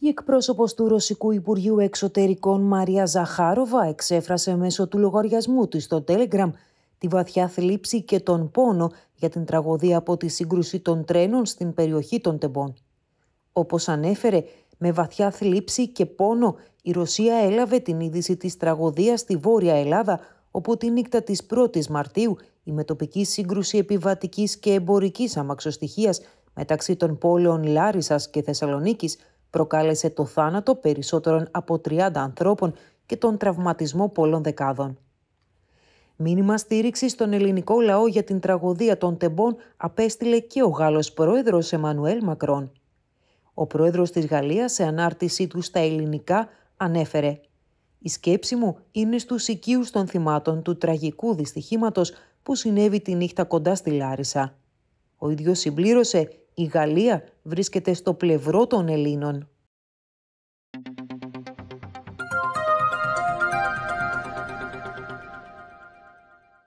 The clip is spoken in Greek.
Η εκπρόσωπος του Ρωσικού Υπουργείου Εξωτερικών Μαρία Ζαχάροβα εξέφρασε μέσω του λογαριασμού της στο Telegram τη βαθιά θλίψη και τον πόνο για την τραγωδία από τη σύγκρουση των τρένων στην περιοχή των Τεμπών. Όπως ανέφερε, με βαθιά θλίψη και πόνο η Ρωσία έλαβε την είδηση της τραγωδίας στη Βόρεια Ελλάδα, όπου τη νύχτα της 1 η Μαρτίου η μετοπική σύγκρουση επιβατικής και εμπορικής αμαξοστοιχίας μεταξύ των πόλεων Λάρισας και Θεσσαλονίκης προκάλεσε το θάνατο περισσότερων από 30 ανθρώπων και τον τραυματισμό πολλών δεκάδων. Μήνυμα στήριξης στον ελληνικό λαό για την τραγωδία των τεμπών απέστειλε και ο Γάλλος πρόεδρος Εμμανουέλ Μακρόν. Ο πρόεδρος της Γαλλίας σε ανάρτησή του στα ελληνικά ανέφερε «Η σκέψη μου είναι στους οικείους των θυμάτων του τραγικού δυστυχήματος που συνέβη τη νύχτα κοντά στη Λάρισα». Ο ίδιος συμπλήρωσε η Γαλλία βρίσκεται στο πλευρό των Ελλήνων.